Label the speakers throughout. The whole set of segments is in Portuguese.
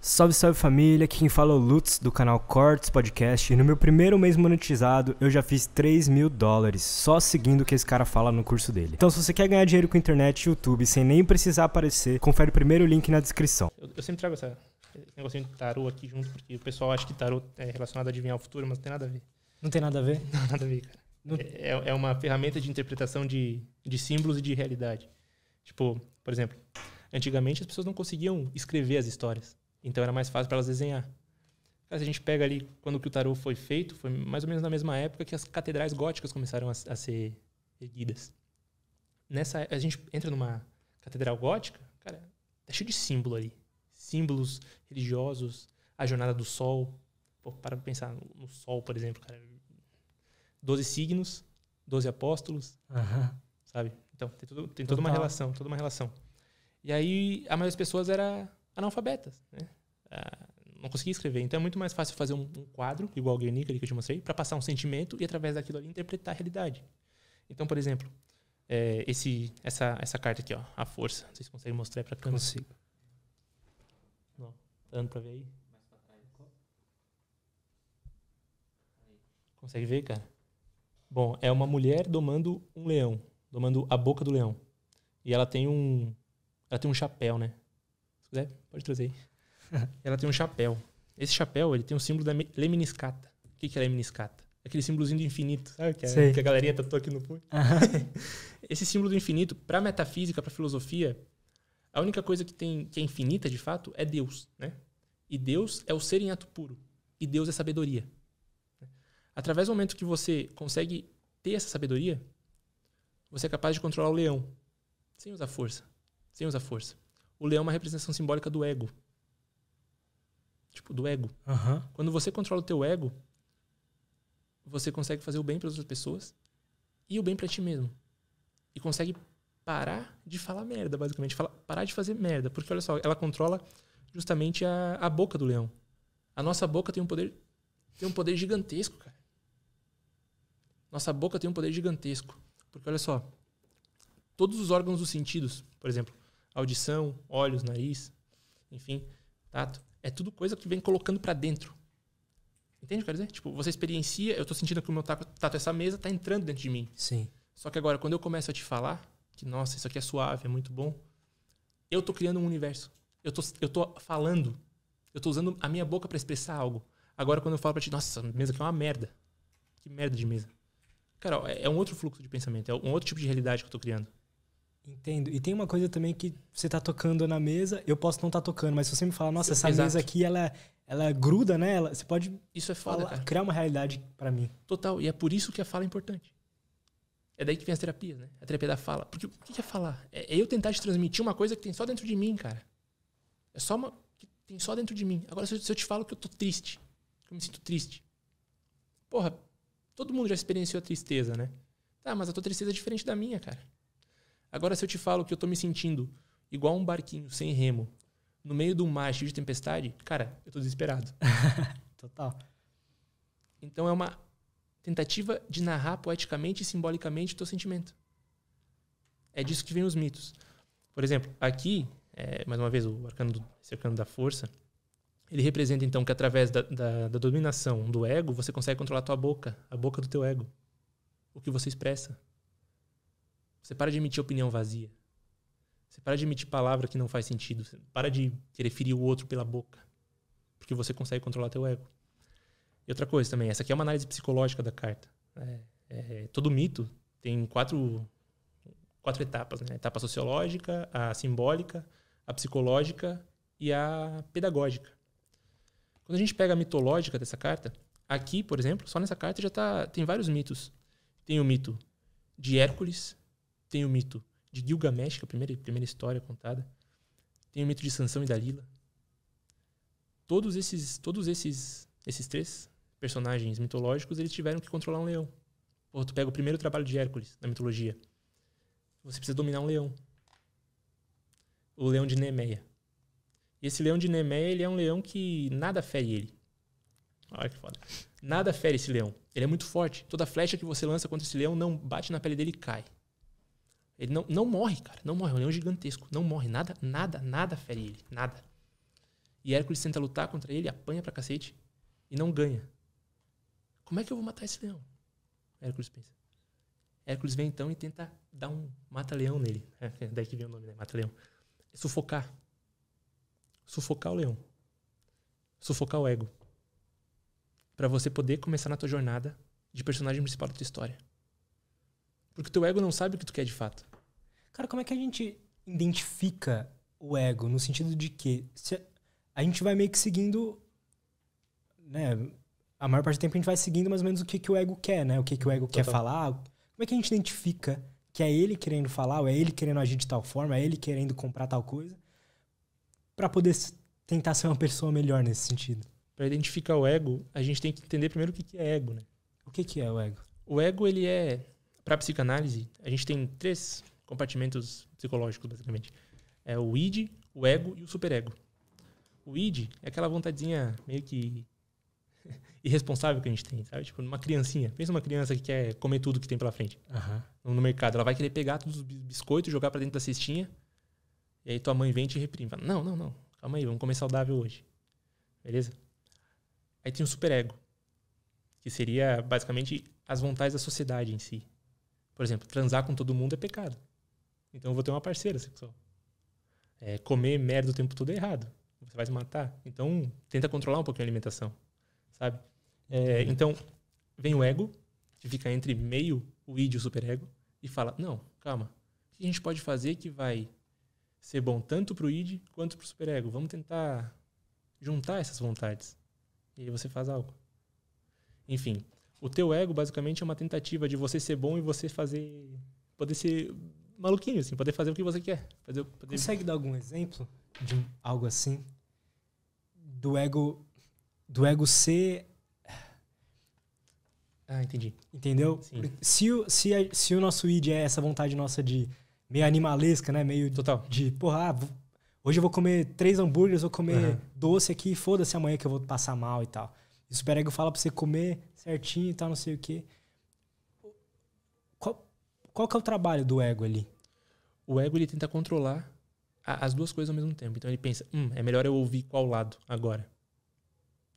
Speaker 1: Salve, salve família, aqui quem fala é o Lutz do canal Cortes Podcast e no meu primeiro mês monetizado eu já fiz 3 mil dólares só seguindo o que esse cara fala no curso dele. Então se você quer ganhar dinheiro com internet e YouTube sem nem precisar aparecer, confere o primeiro link na descrição.
Speaker 2: Eu, eu sempre trago essa, esse negocinho de tarô aqui junto porque o pessoal acha que tarô é relacionado a adivinhar o futuro, mas não tem nada a ver.
Speaker 1: Não tem nada a ver? Não, nada a ver, cara. Não... É,
Speaker 2: é, é uma ferramenta de interpretação de, de símbolos e de realidade. Tipo, por exemplo, antigamente as pessoas não conseguiam escrever as histórias. Então era mais fácil para elas desenhar. Cara, a gente pega ali quando que o tarô foi feito, foi mais ou menos na mesma época que as catedrais góticas começaram a, a ser erguidas. Nessa, é, a gente entra numa catedral gótica, cara, tá cheio de símbolo ali. Símbolos religiosos, a jornada do sol. Pô, para pensar no, no sol, por exemplo, cara. Doze signos, doze apóstolos, uhum. sabe? Então, tem, tudo, tem toda uma relação, toda uma relação. E aí, a maioria das pessoas era analfabetas, né? Ah, não conseguia escrever. Então é muito mais fácil fazer um, um quadro, igual o Guernica ali que eu te mostrei, para passar um sentimento e através daquilo ali interpretar a realidade. Então, por exemplo, é, esse, essa, essa carta aqui, ó, a força. Não sei se consegue mostrar para a câmera. Consigo. Não, tá dando para ver aí? Consegue ver, cara? Bom, é uma mulher domando um leão, domando a boca do leão. E ela tem um, ela tem um chapéu, né? Se quiser, pode trazer aí. ela tem um chapéu. Esse chapéu, ele tem um símbolo da lemniscata. O que, que é lemniscata? Aquele símbolozinho do infinito, sabe? Que é Sei. que a galeria tatuou tá aqui no punho. Esse símbolo do infinito, para metafísica, para filosofia, a única coisa que, tem, que é infinita, de fato, é Deus, né? E Deus é o ser em ato puro. E Deus é sabedoria. Através do momento que você consegue ter essa sabedoria, você é capaz de controlar o leão. Sem usar força. Sem usar força. O leão é uma representação simbólica do ego tipo, do ego. Uhum. Quando você controla o teu ego, você consegue fazer o bem para outras pessoas e o bem para ti mesmo. E consegue parar de falar merda, basicamente. Fala, parar de fazer merda. Porque, olha só, ela controla justamente a, a boca do leão. A nossa boca tem um poder tem um poder gigantesco, cara. Nossa boca tem um poder gigantesco. Porque, olha só, todos os órgãos dos sentidos, por exemplo, audição, olhos, nariz, enfim, tato, é tudo coisa que vem colocando para dentro. Entende o que eu quero dizer? Tipo, você experiencia, eu tô sentindo que o meu tato, tato essa mesa tá entrando dentro de mim. Sim. Só que agora, quando eu começo a te falar que, nossa, isso aqui é suave, é muito bom, eu tô criando um universo. Eu tô, eu tô falando. Eu tô usando a minha boca para expressar algo. Agora, quando eu falo pra ti, nossa, essa mesa aqui é uma merda. Que merda de mesa. Cara, é, é um outro fluxo de pensamento, é um outro tipo de realidade que eu tô criando.
Speaker 1: Entendo. E tem uma coisa também que você tá tocando na mesa, eu posso não estar tá tocando, mas se você me falar, nossa, essa Exato. mesa aqui, ela, é, ela é gruda, né? Ela, você pode isso é foda, falar, criar uma realidade para mim. Total. E é por isso que a fala é importante.
Speaker 2: É daí que vem as terapias, né? A terapia da
Speaker 1: fala. Porque o que é falar?
Speaker 2: É, é eu tentar te transmitir uma coisa que tem só dentro de mim, cara. É só uma. que tem só dentro de mim. Agora, se eu te falo que eu tô triste, que eu me sinto triste. Porra, todo mundo já experienciou a tristeza, né? Tá, mas a tua tristeza é diferente da minha, cara. Agora, se eu te falo que eu tô me sentindo igual um barquinho sem remo, no meio de um mar cheio de tempestade, cara, eu tô desesperado. Total. Então é uma tentativa de narrar poeticamente e simbolicamente o teu sentimento. É disso que vem os mitos. Por exemplo, aqui, é, mais uma vez, o arcano, do, esse arcano da força, ele representa então que através da, da, da dominação do ego, você consegue controlar a tua boca, a boca do teu ego, o que você expressa. Você para de emitir opinião vazia. Você para de emitir palavra que não faz sentido. Você para de querer ferir o outro pela boca. Porque você consegue controlar teu ego. E outra coisa também, essa aqui é uma análise psicológica da carta. É, é, todo mito tem quatro, quatro etapas, né? A etapa sociológica, a simbólica, a psicológica e a pedagógica. Quando a gente pega a mitológica dessa carta, aqui, por exemplo, só nessa carta já tá, tem vários mitos. Tem o mito de Hércules, tem o mito de Gilgamesh, que é a primeira, primeira história contada. Tem o mito de Sansão e Dalila. Todos esses, todos esses, esses três personagens mitológicos, eles tiveram que controlar um leão. Pô, tu pega o primeiro trabalho de Hércules na mitologia. Você precisa dominar um leão. O leão de Nemeia. E esse leão de Nemeia, ele é um leão que nada fere ele. Olha que foda. Nada fere esse leão. Ele é muito forte. Toda flecha que você lança contra esse leão não bate na pele dele e cai. Ele não, não morre, cara. Não morre. É um leão gigantesco. Não morre. Nada, nada, nada fere ele. Nada. E Hércules tenta lutar contra ele, apanha pra cacete e não ganha. Como é que eu vou matar esse leão? Hércules pensa. Hércules vem então e tenta dar um mata-leão nele. É, daí que vem o nome, né? Mata-leão. sufocar. Sufocar o leão. Sufocar o ego. para você poder começar na tua jornada de personagem principal da tua história. Porque teu ego não sabe o que tu quer de fato.
Speaker 1: Cara, como é que a gente identifica o ego no sentido de que a gente vai meio que seguindo, né? A maior parte do tempo a gente vai seguindo mais ou menos o que, que o ego quer, né? O que, que o ego Total. quer falar. Como é que a gente identifica que é ele querendo falar, ou é ele querendo agir de tal forma, é ele querendo comprar tal coisa, para poder tentar ser uma pessoa melhor nesse sentido?
Speaker 2: Para identificar o ego, a gente tem que entender primeiro o que, que é ego, né? O que, que é o ego? O ego, ele é para a psicanálise, a gente tem três compartimentos psicológicos, basicamente. É o id, o ego e o superego. O id é aquela vontadezinha meio que irresponsável que a gente tem, sabe? Tipo, uma criancinha. Pensa uma criança que quer comer tudo que tem pela frente uhum. no mercado. Ela vai querer pegar todos os biscoitos, jogar para dentro da cestinha. E aí tua mãe vem e te reprime. Fala, não, não, não. Calma aí, vamos comer saudável hoje. Beleza? Aí tem o superego, que seria basicamente as vontades da sociedade em si. Por exemplo, transar com todo mundo é pecado. Então eu vou ter uma parceira sexual. É, comer merda o tempo todo é errado. Você vai se matar. Então tenta controlar um pouquinho a alimentação, sabe? É, então vem o ego, que fica entre meio o id e o superego, e fala: não, calma. O que a gente pode fazer que vai ser bom tanto pro id quanto pro superego? Vamos tentar juntar essas vontades. E aí você faz algo. Enfim, o teu ego, basicamente, é uma tentativa de você ser bom e você fazer. poder ser maluquinho, assim, poder fazer
Speaker 1: o que você quer. Fazer, poder... Consegue dar algum exemplo de algo assim? Do ego. Do ego ser. Ah, entendi. Entendeu? Sim. Se, o, se, a, se o nosso id é essa vontade nossa de meio animalesca, né? Meio Total. de, porra, ah, hoje eu vou comer três hambúrgueres, vou comer uhum. doce aqui, foda-se amanhã que eu vou passar mal e tal. E o super ego fala pra você comer certinho e tal, não sei o quê. Qual, qual que é o trabalho do ego ali? O
Speaker 2: ego, ele tenta controlar a, as duas coisas ao mesmo tempo. Então ele pensa, hum, é melhor eu ouvir qual lado agora?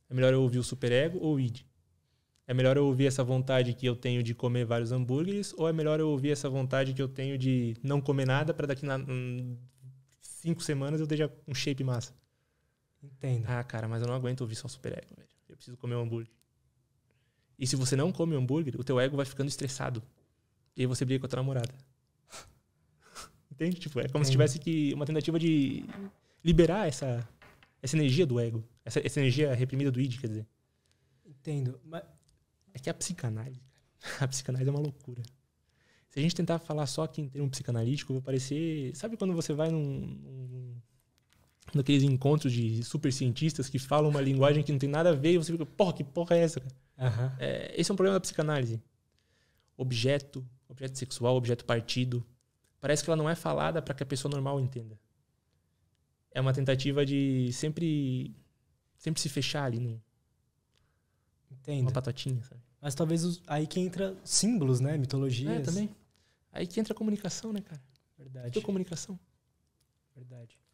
Speaker 2: É melhor eu ouvir o super ego ou o id? É melhor eu ouvir essa vontade que eu tenho de comer vários hambúrgueres ou é melhor eu ouvir essa vontade que eu tenho de não comer nada para daqui a hum, cinco semanas eu esteja um shape massa? Entendo. Ah, cara, mas eu não aguento ouvir só super ego, velho preciso comer um hambúrguer. E se você não come hambúrguer, o teu ego vai ficando estressado. E aí você briga com a tua namorada. Entende? Tipo, é como se tivesse que uma tentativa de liberar essa, essa energia do ego. Essa, essa energia reprimida do id, quer dizer.
Speaker 1: Entendo. Mas... É que a psicanálise,
Speaker 2: a psicanálise é uma loucura. Se a gente tentar falar só aqui em termo psicanalítico, vai parecer... Sabe quando você vai num, num naqueles encontros de super cientistas que falam uma linguagem que não tem nada a ver e você fica, porra, que porra é essa? Uhum. É, esse é um problema da psicanálise. Objeto, objeto sexual, objeto partido. Parece que ela não é falada para que a pessoa normal entenda. É uma tentativa de sempre
Speaker 1: sempre se fechar ali no
Speaker 2: Entendo. uma patotinha, sabe? Mas
Speaker 1: talvez os, aí que entra símbolos, né? Mitologias. É, também.
Speaker 2: Aí que entra a comunicação, né, cara? Verdade. Tudo é comunicação.
Speaker 1: Verdade.